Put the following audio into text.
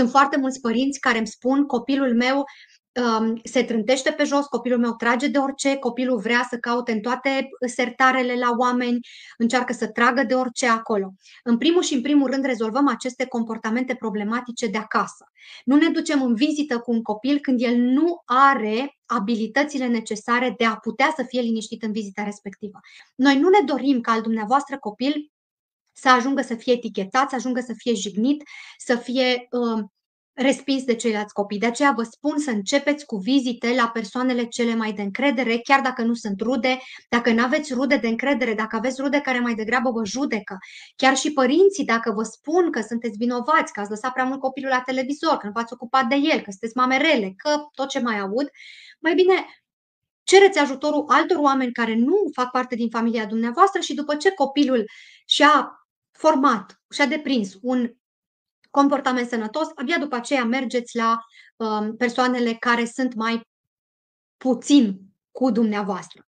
Sunt foarte mulți părinți care îmi spun copilul meu um, se trântește pe jos, copilul meu trage de orice, copilul vrea să caute în toate sertarele la oameni, încearcă să tragă de orice acolo. În primul și în primul rând rezolvăm aceste comportamente problematice de acasă. Nu ne ducem în vizită cu un copil când el nu are abilitățile necesare de a putea să fie liniștit în vizita respectivă. Noi nu ne dorim ca al dumneavoastră copil să ajungă să fie etichetat, să ajungă să fie jignit, să fie uh, respins de ceilalți copii. De aceea vă spun să începeți cu vizite la persoanele cele mai de încredere, chiar dacă nu sunt rude, dacă nu aveți rude de încredere, dacă aveți rude care mai degrabă vă judecă. Chiar și părinții, dacă vă spun că sunteți vinovați, că ați lăsat prea mult copilul la televizor, că nu v-ați ocupat de el, că sunteți mamerele, că tot ce mai aud, mai bine cereți ajutorul altor oameni care nu fac parte din familia dumneavoastră și după ce copilul și-a format și-a deprins un comportament sănătos, abia după aceea mergeți la um, persoanele care sunt mai puțin cu dumneavoastră.